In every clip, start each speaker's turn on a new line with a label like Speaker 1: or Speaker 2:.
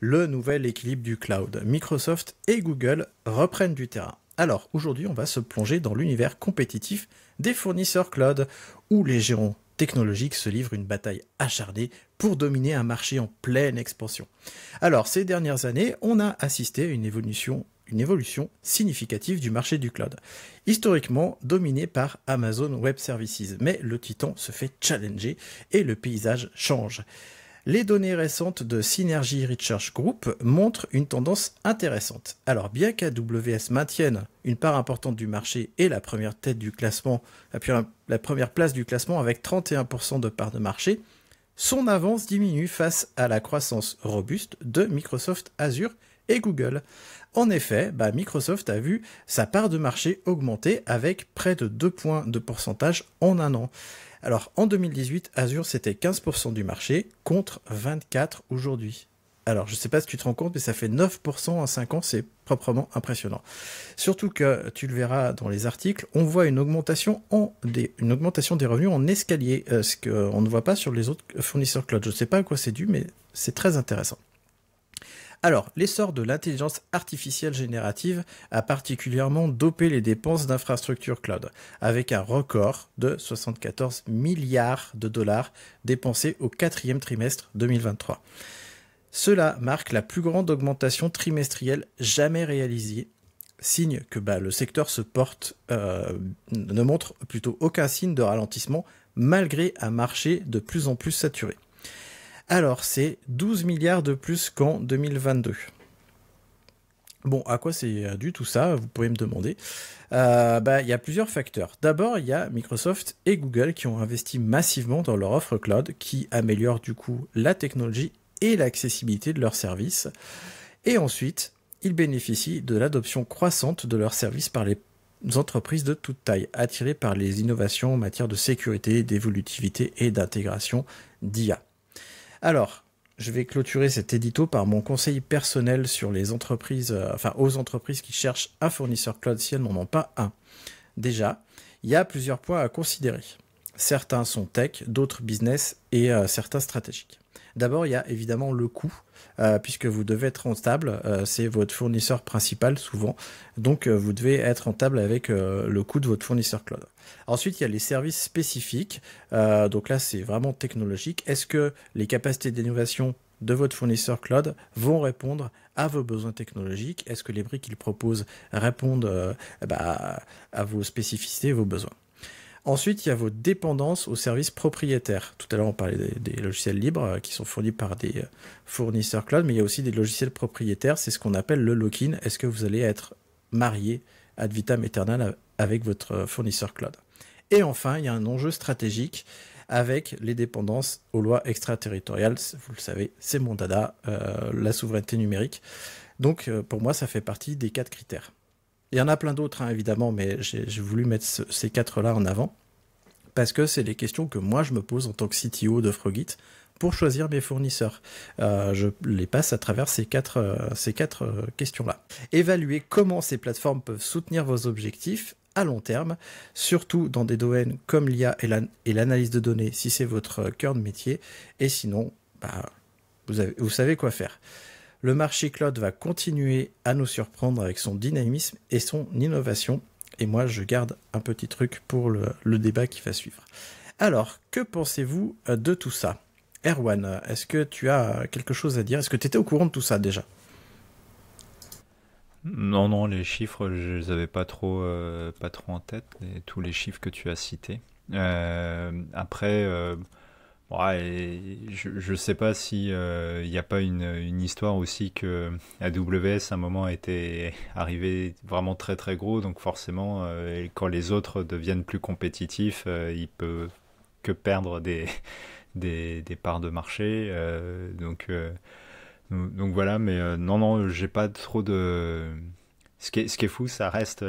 Speaker 1: le nouvel équilibre du cloud. Microsoft et Google reprennent du terrain. Alors aujourd'hui, on va se plonger dans l'univers compétitif des fournisseurs cloud, où les géants technologiques se livrent une bataille acharnée pour dominer un marché en pleine expansion. Alors ces dernières années, on a assisté à une évolution une évolution significative du marché du cloud, historiquement dominé par Amazon Web Services. Mais le titan se fait challenger et le paysage change les données récentes de Synergy Research Group montrent une tendance intéressante. Alors bien qu'AWS maintienne une part importante du marché et la première tête du classement, la première place du classement avec 31% de part de marché, son avance diminue face à la croissance robuste de Microsoft Azure et Google. En effet, bah, Microsoft a vu sa part de marché augmenter avec près de 2 points de pourcentage en un an. Alors en 2018, Azure c'était 15% du marché contre 24 aujourd'hui. Alors, je ne sais pas si tu te rends compte, mais ça fait 9% en 5 ans, c'est proprement impressionnant. Surtout que, tu le verras dans les articles, on voit une augmentation, des, une augmentation des revenus en escalier, euh, ce qu'on ne voit pas sur les autres fournisseurs cloud. Je ne sais pas à quoi c'est dû, mais c'est très intéressant. Alors, l'essor de l'intelligence artificielle générative a particulièrement dopé les dépenses d'infrastructures cloud, avec un record de 74 milliards de dollars dépensés au quatrième trimestre 2023. Cela marque la plus grande augmentation trimestrielle jamais réalisée, signe que bah, le secteur se porte, euh, ne montre plutôt aucun signe de ralentissement malgré un marché de plus en plus saturé. Alors, c'est 12 milliards de plus qu'en 2022. Bon, à quoi c'est euh, dû tout ça Vous pouvez me demander. Euh, bah, il y a plusieurs facteurs. D'abord, il y a Microsoft et Google qui ont investi massivement dans leur offre cloud, qui améliore du coup la technologie et l'accessibilité de leurs services. Et ensuite, ils bénéficient de l'adoption croissante de leurs services par les entreprises de toute taille, attirées par les innovations en matière de sécurité, d'évolutivité et d'intégration d'IA. Alors, je vais clôturer cet édito par mon conseil personnel sur les entreprises, euh, enfin aux entreprises qui cherchent un fournisseur cloud si elles n'en ont pas un. Déjà, il y a plusieurs points à considérer. Certains sont tech, d'autres business et euh, certains stratégiques. D'abord, il y a évidemment le coût, euh, puisque vous devez être rentable, euh, c'est votre fournisseur principal souvent, donc euh, vous devez être rentable avec le coût de votre fournisseur cloud. Ensuite, il y a les services spécifiques, donc là c'est vraiment technologique. Est-ce que les capacités d'innovation de votre fournisseur cloud vont répondre à vos besoins technologiques Est-ce que les briques qu'il propose répondent bah, à vos spécificités vos besoins Ensuite, il y a vos dépendances aux services propriétaires. Tout à l'heure, on parlait des, logiciels libres euh, qui sont fournis par des euh, fournisseurs cloud, mais il y a aussi des logiciels propriétaires. C'est ce qu'on appelle le lock-in. Est-ce que vous allez être marié ad vitam aeternam avec votre euh, fournisseur cloud Et enfin, il y a un enjeu stratégique avec les dépendances aux lois extraterritoriales. Vous le savez, c'est mon dada, la souveraineté numérique. Donc, pour moi, ça fait partie des quatre critères. Il y en a plein d'autres, hein, évidemment, mais j'ai voulu mettre ces quatre-là en avant parce que c'est les questions que moi je me pose en tant que CTO de pour choisir mes fournisseurs. Euh, je les passe à travers ces quatre, euh, ces quatre euh, questions-là. Évaluer comment ces plateformes peuvent soutenir vos objectifs à long terme, surtout dans des domaines comme l'IA et l'analyse de données si c'est votre cœur de métier, et sinon, bah, vous savez quoi faire. Le marché cloud va continuer à nous surprendre avec son dynamisme et son innovation. Et moi, je garde un petit truc pour le, débat qui va suivre. Alors, que pensez-vous euh, de tout ça Erwan, est-ce que tu as euh, quelque chose à dire Est-ce que tu étais au courant de tout ça
Speaker 2: déjà non, non, les chiffres, je les avais pas trop, euh, pas trop en tête, tous les chiffres que tu as cités. après, Ouais, je ne sais pas s'il n'y euh, a pas une, histoire aussi que AWS à un moment était arrivé vraiment très très gros, donc forcément euh, quand les autres deviennent plus compétitifs, euh, il peut que perdre des, des, des parts de marché. donc, donc voilà, mais non, non, j'ai pas trop de... Ce qui, est, fou, ça reste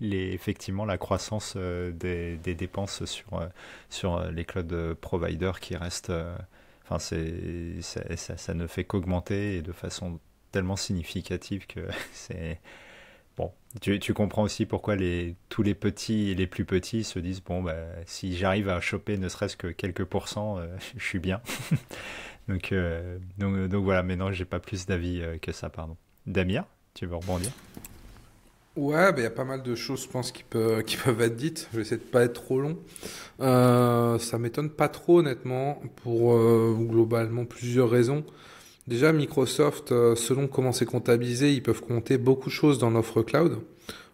Speaker 2: les, effectivement la croissance euh, des, des, dépenses sur, euh, sur euh, les cloud providers qui reste, Enfin, c'est, ça, ça, ne fait qu'augmenter et de façon tellement significative que c'est. Bon, tu, tu, comprends aussi pourquoi les, tous les petits et les plus petits se disent bon, bah, si j'arrive à choper ne serait-ce que quelques pourcents, je suis bien. donc, donc, donc, voilà, mais non, j'ai pas plus d'avis que ça, pardon. Damien, tu veux rebondir
Speaker 3: Ouais, il bah, y a pas mal de choses, je pense, qui peuvent, être dites. Je vais essayer de pas être trop long. Euh, ça m'étonne pas trop, honnêtement, pour euh, globalement plusieurs raisons. Déjà, Microsoft, euh, selon comment c'est comptabilisé, ils peuvent compter beaucoup de choses dans l'offre cloud,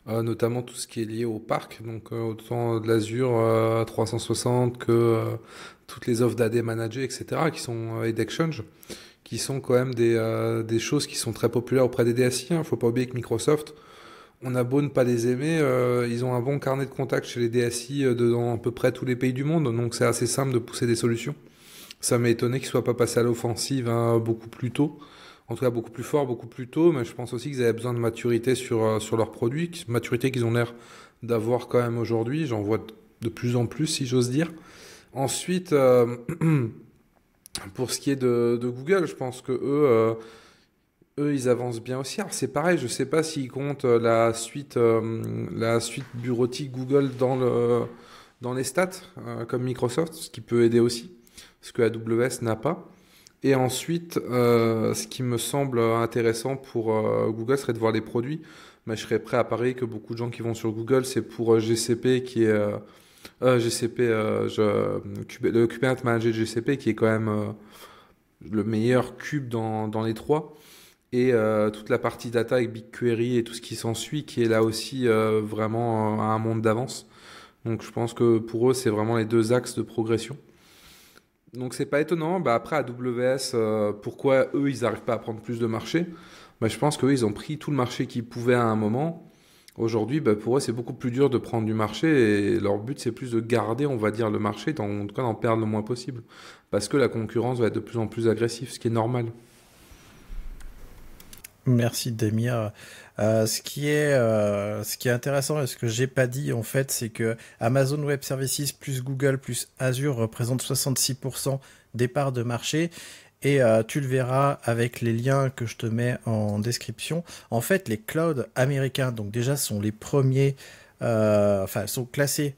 Speaker 3: euh, notamment tout ce qui est lié au parc, donc autant de l'Azure 360 que toutes les offres d'AD Manager, etc., qui sont et d'Exchange, qui sont quand même des, choses qui sont très populaires auprès des DSI. Il hein. faut pas oublier que Microsoft, on a beau ne pas les aimer, euh, ils ont un bon carnet de contacts chez les DSI euh, dans à peu près tous les pays du monde, donc c'est assez simple de pousser des solutions. Ça m'a étonné qu'ils ne soient pas passés à l'offensive hein, beaucoup plus tôt, en tout cas beaucoup plus fort, beaucoup plus tôt, mais je pense aussi qu'ils avaient besoin de maturité sur, euh, sur leurs produits, maturité qu'ils ont l'air d'avoir quand même aujourd'hui, j'en vois de plus en plus si j'ose dire. Ensuite, pour ce qui est de, Google, je pense que eux eux, ils avancent bien aussi. Alors c'est pareil, je sais pas s'ils comptent euh, la suite, euh, la suite bureautique Google dans le dans les stats euh, comme Microsoft, ce qui peut aider aussi, ce que AWS n'a pas. Et ensuite, ce qui me semble intéressant pour Google serait de voir les produits. Mais je serais prêt à parier que beaucoup de gens qui vont sur Google, c'est pour GCP qui est GCP, je, le Kubernetes Manager GCP qui est quand même le meilleur cube dans, dans les trois et euh, toute la partie data avec BigQuery et tout ce qui s'ensuit, qui est là aussi euh, vraiment à euh, un monde d'avance. Donc je pense que pour eux, c'est vraiment les deux axes de progression. Donc c'est pas étonnant. Bah, après, AWS, pourquoi eux, ils n'arrivent pas à prendre plus de marché bah, Je pense qu'eux, ils ont pris tout le marché qu'ils pouvaient à un moment. Aujourd'hui, bah, pour eux, c'est beaucoup plus dur de prendre du marché et leur but, c'est plus de garder, on va dire, le marché, en tout cas d'en perdre le moins possible. Parce que la concurrence va être de plus en plus agressive, ce qui est normal.
Speaker 1: Merci Demir, euh, ce qui est euh, ce qui est intéressant et ce que j'ai pas dit en fait, c'est que Amazon Web Services plus Google plus Azure représentent 66% des parts de marché et euh, tu le verras avec les liens que je te mets en description. En fait, les clouds américains donc déjà sont les premiers enfin sont classés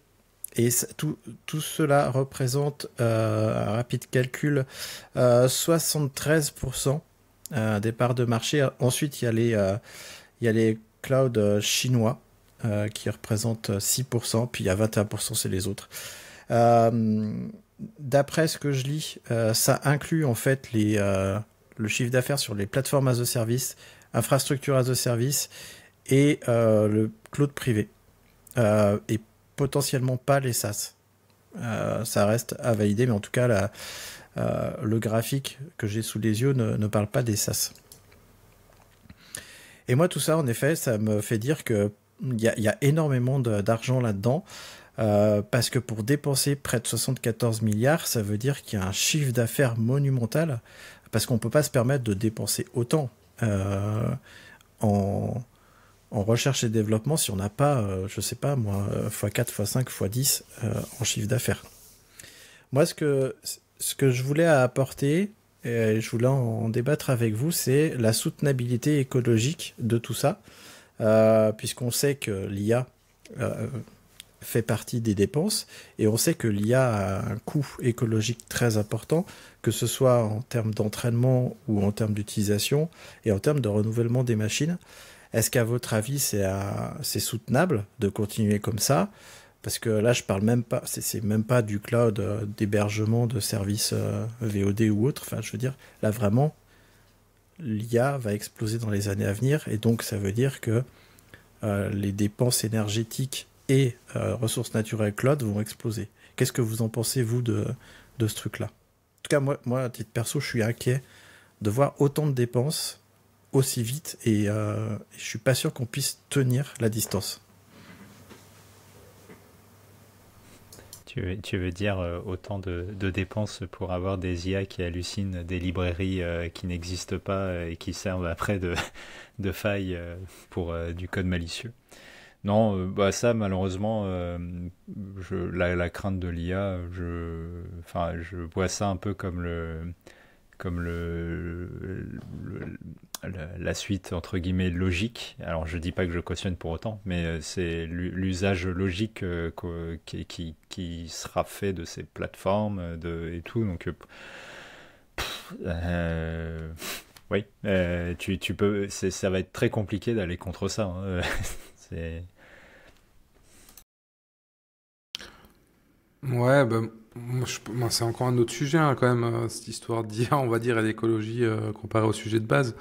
Speaker 1: et tout, tout, cela représente un rapide calcul 73% un euh, des de marché. Ensuite, il y a les, euh, il y a les clouds euh, chinois qui représentent 6%, puis il y a 21%, c'est les autres. D'après ce que je lis, ça inclut en fait les, le chiffre d'affaires sur les plateformes as a service, infrastructure as a service et le cloud privé. et potentiellement pas les SaaS. ça reste à valider, mais en tout cas, la, euh, le graphique que j'ai sous les yeux ne, parle pas des SAS. Et moi, tout ça, en effet, ça me fait dire que il y, a énormément d'argent là-dedans. Euh, parce que pour dépenser près de 74 milliards, ça veut dire qu'il y a un chiffre d'affaires monumental, parce qu'on ne peut pas se permettre de dépenser autant euh, en, recherche et développement si on n'a pas, je je sais pas moi, x4, x5, x10 en chiffre d'affaires. Moi, ce que, ce que je voulais apporter, et je voulais en, débattre avec vous, c'est la soutenabilité écologique de tout ça, euh, puisqu'on sait que l'IA euh, fait partie des dépenses, et on sait que l'IA a un coût écologique très important, que ce soit en termes d'entraînement ou en termes d'utilisation, et en termes de renouvellement des machines. Est-ce qu'à votre avis, c'est soutenable de continuer comme ça parce que là, je parle même pas, c'est même pas du cloud euh, d'hébergement de services euh, VOD ou autre. Enfin, je veux dire, là vraiment, l'IA va exploser dans les années à venir. Et donc, ça veut dire que euh, les dépenses énergétiques et ressources naturelles cloud vont exploser. Qu'est-ce que vous en pensez, vous, de, ce truc-là En tout cas, moi, moi, à titre perso, je suis inquiet de voir autant de dépenses aussi vite et je suis pas sûr qu'on puisse tenir la distance.
Speaker 2: Tu, veux dire euh, autant de, dépenses pour avoir des IA qui hallucinent des librairies euh, qui n'existent pas euh, et qui servent après de, failles pour du code malicieux non, bah ça malheureusement, je, la, la, crainte de l'IA, je, je vois ça un peu comme le, comme le la suite entre guillemets logique. Alors je dis pas que je cautionne pour autant, mais euh, c'est l'usage logique euh, qui, qui, sera fait de ces plateformes euh, de, et tout. Donc oui, tu, tu, peux, ça va être très compliqué d'aller contre ça. Hein. c'est
Speaker 3: Ouais, ben, moi, bah, c'est encore un autre sujet hein, quand même, euh, cette histoire d'IA, on va dire, et d'écologie euh, comparée au sujet de base.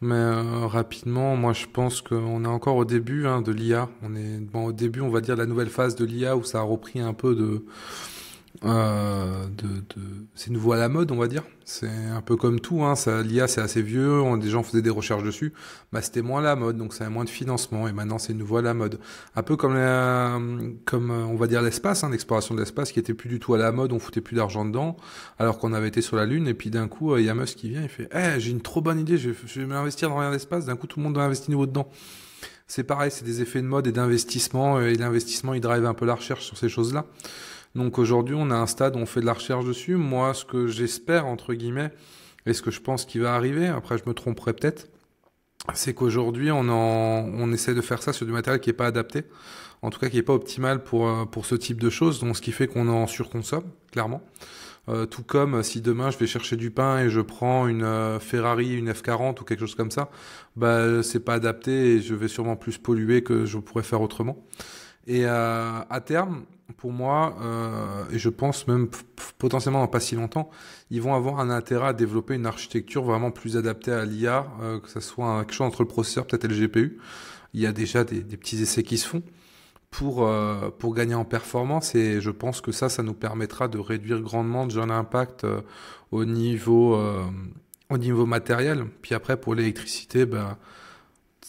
Speaker 3: Mais euh, rapidement, moi je pense qu'on est encore au début hein, de l'IA. On est bon, au début, on va dire, la nouvelle phase de l'IA où ça a repris un peu de, euh, de, de... c'est nouveau à la mode, on va dire. C'est un peu comme tout, hein. l'IA c'est assez vieux, on, des gens faisaient des recherches dessus, bah, c'était moins à la mode, donc ça a moins de financement, et maintenant c'est nouveau à la mode. Un peu comme, comme euh, on va dire l'espace, hein, l'exploration de l'espace qui était plus du tout à la mode, on foutait plus d'argent dedans, alors qu'on avait été sur la Lune, et puis d'un coup, il euh, y a Musk qui vient, il fait eh, j'ai une trop bonne idée, je vais, je vais m'investir dans l'espace, d'un coup tout le monde doit investir nouveau dedans ». C'est pareil, c'est des effets de mode et d'investissement, et l'investissement il drive un peu la recherche sur ces choses-là. Donc aujourd'hui, on a un stade où on fait de la recherche dessus. Moi, ce que j'espère, entre guillemets, et ce que je pense qui va arriver, après je me tromperai peut-être, c'est qu'aujourd'hui, on, essaie de faire ça sur du matériel qui n'est pas adapté, en tout cas qui n'est pas optimal pour, euh, pour ce type de choses, donc ce qui fait qu'on en surconsomme, clairement. Euh, tout comme euh, si demain je vais chercher du pain et je prends une Ferrari, une F40 ou quelque chose comme ça, ce bah, c'est pas adapté et je vais sûrement plus polluer que je pourrais faire autrement. Et à terme, pour moi, euh, et je pense même potentiellement dans pas si longtemps, ils vont avoir un intérêt à développer une architecture vraiment plus adaptée à l'IA, euh, que ce soit quelque chose entre le processeur, peut-être et le GPU. Il y a déjà des, petits essais qui se font pour, euh, pour gagner en performance et je pense que ça, ça nous permettra de réduire grandement déjà l'impact euh, au, niveau, au niveau matériel. Puis après, pour l'électricité, ben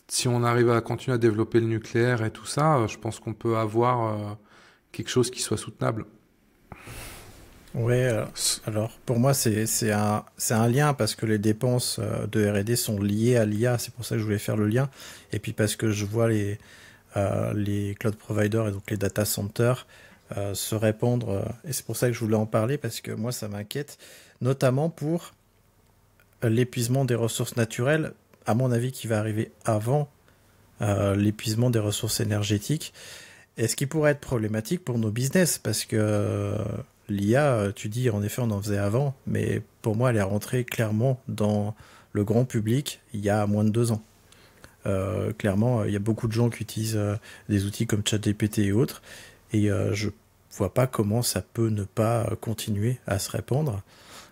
Speaker 3: si on arrive à continuer à développer le nucléaire et tout ça, je pense qu'on peut avoir quelque chose qui soit soutenable.
Speaker 1: Oui, euh, alors, pour moi, c'est un, un, lien parce que les dépenses euh, de RD sont liées à l'IA, c'est pour ça que je voulais faire le lien. Et puis parce que je vois les, euh, les cloud providers et donc les data centers se répandre. et c'est pour ça que je voulais en parler parce que moi, ça m'inquiète, notamment pour l'épuisement des ressources naturelles, à mon avis, qui va arriver avant l'épuisement des ressources énergétiques est ce qui pourrait être problématique pour nos business, parce que euh, l'IA, euh, tu dis, en effet, on en faisait avant, mais pour moi, elle est rentrée clairement dans le grand public il y a moins de deux ans. Euh, clairement, il y a beaucoup de gens qui utilisent des outils comme ChatGPT et autres, et je je vois pas comment ça peut ne pas continuer à se répandre.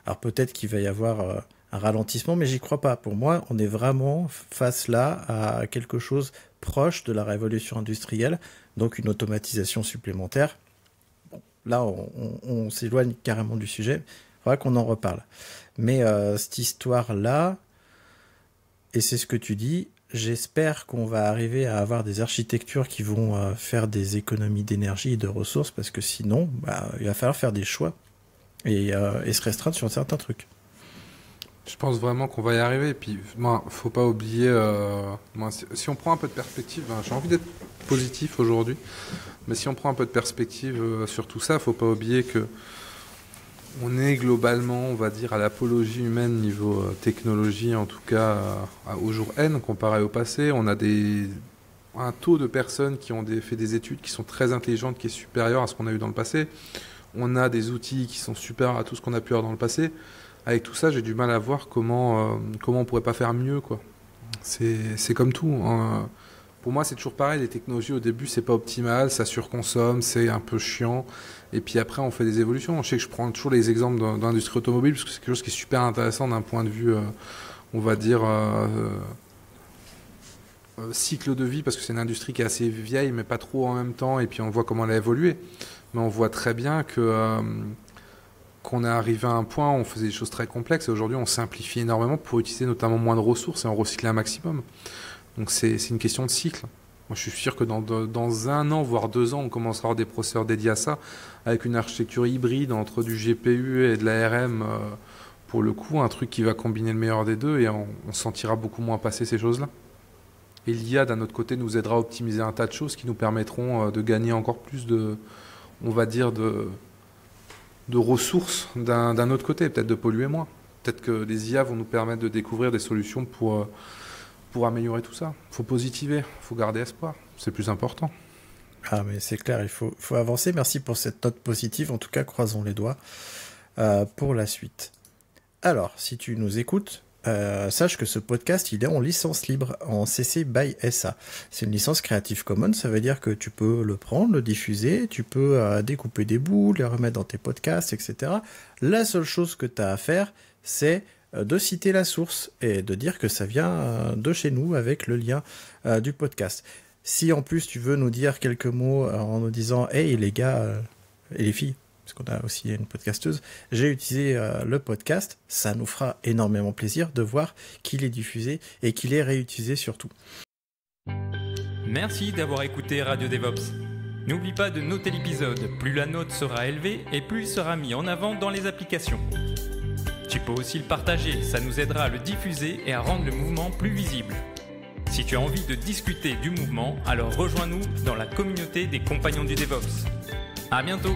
Speaker 1: Alors peut-être qu'il va y avoir un ralentissement, mais j'y crois pas. Pour moi, on est vraiment face là à quelque chose proche de la révolution industrielle, donc une automatisation supplémentaire. là, on, s'éloigne carrément du sujet, il faudra qu'on en reparle. Mais euh, cette histoire-là, et c'est ce que tu dis, j'espère qu'on va arriver à avoir des architectures qui vont euh, faire des économies d'énergie et de ressources, parce que sinon, bah, il va falloir faire des choix et, euh, et se restreindre sur certains trucs.
Speaker 3: Je pense vraiment qu'on va y arriver. Et puis, moi, faut pas oublier. Euh, si, on prend un peu de perspective, hein, j'ai envie d'être positif aujourd'hui, mais si on prend un peu de perspective euh, sur tout ça, faut pas oublier que on est globalement, on va dire, à l'apologie humaine niveau euh, technologie, en tout cas au jour N comparé au passé. On a des un taux de personnes qui ont fait des études qui sont très intelligentes, qui est supérieur à ce qu'on a eu dans le passé. On a des outils qui sont supérieurs à tout ce qu'on a pu avoir dans le passé avec tout ça, j'ai du mal à voir comment, on euh, comment on pourrait pas faire mieux. quoi. C'est comme tout. Hein. Pour moi, c'est toujours pareil. Les technologies, au début, c'est pas optimal, ça surconsomme, c'est un peu chiant. Et puis après, on fait des évolutions. Je sais que je prends toujours les exemples d'industrie automobile, parce que c'est quelque chose qui est super intéressant d'un point de vue, euh, on va dire, euh, cycle de vie, parce que c'est une industrie qui est assez vieille, mais pas trop en même temps. Et puis on voit comment elle a évolué. Mais on voit très bien que qu'on est arrivé à un point où on faisait des choses très complexes et aujourd'hui on simplifie énormément pour utiliser notamment moins de ressources et en recycler un maximum. Donc c'est une question de cycle. Moi, je suis sûr que dans, un an, voire deux ans, on commencera à avoir des processeurs dédiés à ça, avec une architecture hybride entre du GPU et de la RM euh, pour le coup, un truc qui va combiner le meilleur des deux, et on, sentira beaucoup moins passer ces choses-là. Et l'IA, d'un autre côté, nous aidera à optimiser un tas de choses qui nous permettront euh, de gagner encore plus de, on va dire, de, de ressources d'un autre côté, peut-être de polluer moins. Peut-être que les IA vont nous permettre de découvrir des solutions pour, euh, pour améliorer tout ça. Il faut positiver, il faut garder espoir, c'est plus important.
Speaker 1: Ah mais c'est clair, il faut, faut avancer. Merci pour cette note positive, en tout cas croisons les doigts euh, pour la suite. Alors, si tu nous écoutes, euh, sache que ce podcast, il est en licence libre, en CC by SA. C'est une licence Creative Commons, ça veut dire que tu peux le prendre, le diffuser, tu peux euh, découper des bouts, les remettre dans tes podcasts, etc. La seule chose que tu as à faire, c'est euh, de citer la source et de dire que ça vient de chez nous avec le lien du podcast. Si en plus tu veux nous dire quelques mots en nous disant Hey les gars et les filles, parce qu'on a aussi une podcasteuse, j'ai utilisé euh, le podcast. Ça nous fera énormément plaisir de voir qu'il est diffusé et qu'il est réutilisé surtout.
Speaker 2: Merci d'avoir écouté Radio DevOps. N'oublie pas de noter l'épisode, plus la note sera élevée et plus il sera mis en avant dans les applications. Tu peux aussi le partager, ça nous aidera à le diffuser et à rendre le mouvement plus visible. Si tu as envie de discuter du mouvement, alors rejoins-nous dans la communauté des compagnons du DevOps. À bientôt!